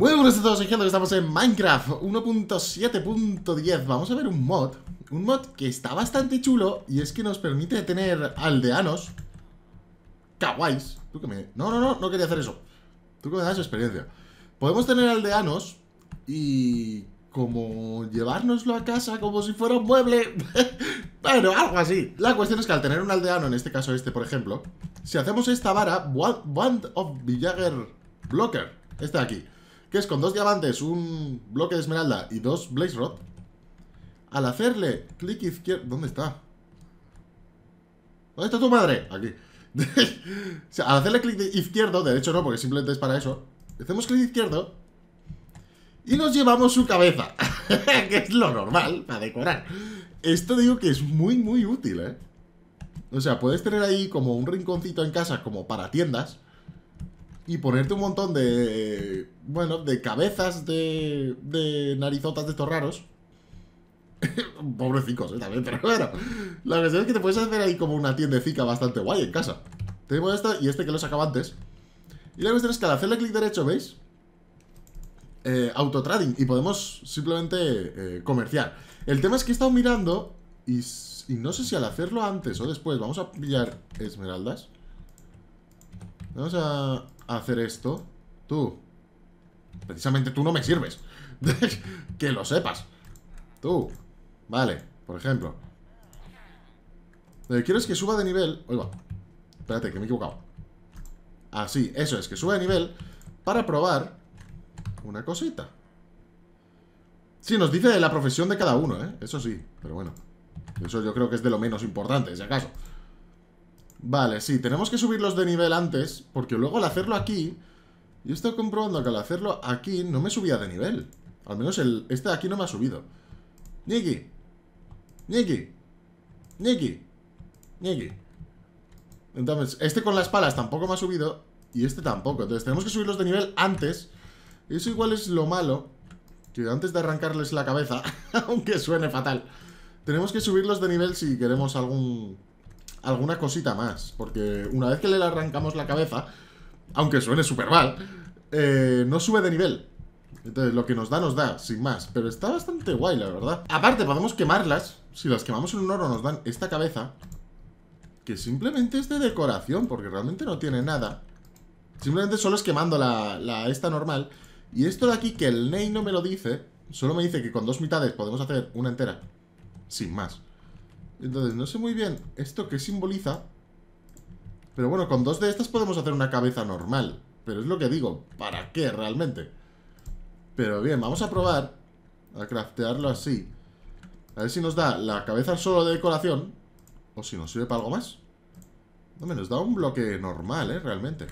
Muy buenas a todos, soy que estamos en Minecraft 1.7.10 Vamos a ver un mod, un mod que está bastante chulo Y es que nos permite tener aldeanos Kawais ¿Tú que me... No, no, no, no quería hacer eso Tú que me das experiencia Podemos tener aldeanos y como llevárnoslo a casa como si fuera un mueble Bueno, algo así La cuestión es que al tener un aldeano, en este caso este por ejemplo Si hacemos esta vara, Wand of Villager Blocker Este de aquí que es con dos diamantes, un bloque de esmeralda y dos blaze rod, al hacerle clic izquierdo... ¿Dónde está? ¿Dónde está tu madre? Aquí. o sea, al hacerle clic izquierdo, de hecho no, porque simplemente es para eso, hacemos clic izquierdo y nos llevamos su cabeza, que es lo normal para decorar. Esto digo que es muy, muy útil, ¿eh? O sea, puedes tener ahí como un rinconcito en casa como para tiendas, y ponerte un montón de, bueno, de cabezas de, de narizotas de estos raros. Pobrecicos, ¿eh? también, pero bueno. La cuestión es que te puedes hacer ahí como una tiendecica bastante guay en casa. Tenemos esta y este que lo sacaba antes. Y la cuestión es que al hacerle clic derecho, ¿veis? Eh, autotrading y podemos simplemente eh, comerciar. El tema es que he estado mirando y, y no sé si al hacerlo antes o después, vamos a pillar esmeraldas. Vamos a hacer esto. Tú. Precisamente tú no me sirves. que lo sepas. Tú. Vale, por ejemplo. Lo que eh, quiero es que suba de nivel... Oiga, Espérate, que me he equivocado. Así, ah, eso es, que suba de nivel para probar una cosita. Sí, nos dice la profesión de cada uno, ¿eh? Eso sí, pero bueno. Eso yo creo que es de lo menos importante, si acaso. Vale, sí, tenemos que subirlos de nivel antes, porque luego al hacerlo aquí... Yo estoy comprobando que al hacerlo aquí no me subía de nivel. Al menos el, este de aquí no me ha subido. Niki. Niki. Niki. Niki. Entonces, este con las palas tampoco me ha subido y este tampoco. Entonces, tenemos que subirlos de nivel antes. Eso igual es lo malo, que antes de arrancarles la cabeza, aunque suene fatal, tenemos que subirlos de nivel si queremos algún alguna cosita más. Porque una vez que le arrancamos la cabeza, aunque suene súper mal, eh, no sube de nivel. Entonces, lo que nos da, nos da, sin más. Pero está bastante guay, la verdad. Aparte, podemos quemarlas. Si las quemamos en un oro, nos dan esta cabeza. Que simplemente es de decoración, porque realmente no tiene nada. Simplemente solo es quemando la, la esta normal. Y esto de aquí, que el Ney no me lo dice, solo me dice que con dos mitades podemos hacer una entera. Sin más. Entonces, no sé muy bien esto que simboliza. Pero bueno, con dos de estas podemos hacer una cabeza normal. Pero es lo que digo, ¿para qué realmente? Pero bien, vamos a probar a craftearlo así. A ver si nos da la cabeza solo de decoración. O si nos sirve para algo más. No, me nos da un bloque normal, ¿eh? Realmente.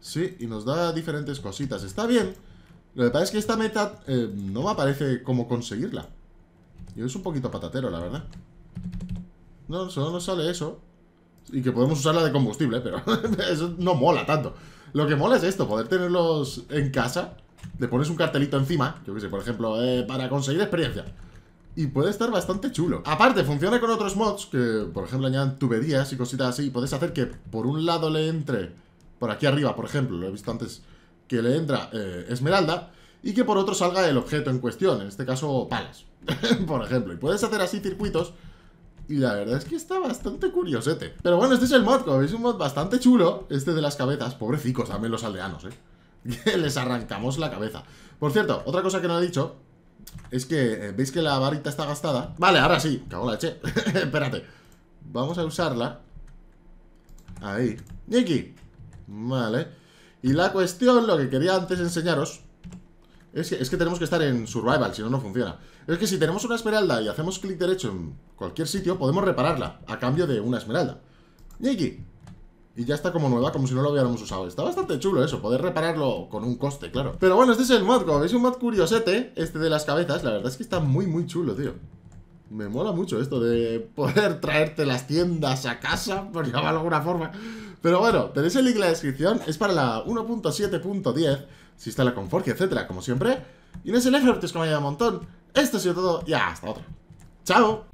Sí, y nos da diferentes cositas. Está bien. Lo que pasa es que esta meta eh, no me aparece cómo conseguirla. Y es un poquito patatero, la verdad. No, solo nos sale eso. Y que podemos usarla de combustible, pero eso no mola tanto. Lo que mola es esto, poder tenerlos en casa. Le pones un cartelito encima, yo que sé, por ejemplo, eh, para conseguir experiencia. Y puede estar bastante chulo. Aparte, funciona con otros mods que, por ejemplo, añaden tuberías y cositas así. Y puedes hacer que por un lado le entre, por aquí arriba, por ejemplo, lo he visto antes, que le entra eh, esmeralda y que por otro salga el objeto en cuestión, en este caso palas, por ejemplo. Y puedes hacer así circuitos y la verdad es que está bastante curiosete. Pero bueno, este es el mod, como veis, un mod bastante chulo, este de las cabezas. Pobrecicos también los aldeanos, ¿eh? Que les arrancamos la cabeza. Por cierto, otra cosa que no he dicho es que, eh, ¿veis que la varita está gastada? Vale, ahora sí, cago la leche. Espérate. Vamos a usarla. Ahí. Niki. Vale. Y la cuestión, lo que quería antes enseñaros es que, tenemos que estar en survival, si no, no funciona. Es que si tenemos una esmeralda y hacemos clic derecho en cualquier sitio, podemos repararla a cambio de una esmeralda. Y ya está como nueva, como si no lo hubiéramos usado. Está bastante chulo eso, poder repararlo con un coste, claro. Pero bueno, este es el mod, como veis, un mod curiosete, este de las cabezas. La verdad es que está muy, muy chulo, tío. Me mola mucho esto de poder traerte las tiendas a casa, por llamarlo de alguna forma. Pero bueno, tenéis el link en la descripción. Es para la 1.7.10. Si está la Conforge, etcétera, como siempre. Y no es el effort, es como un montón. Esto ha sido todo y hasta otro. ¡Chao!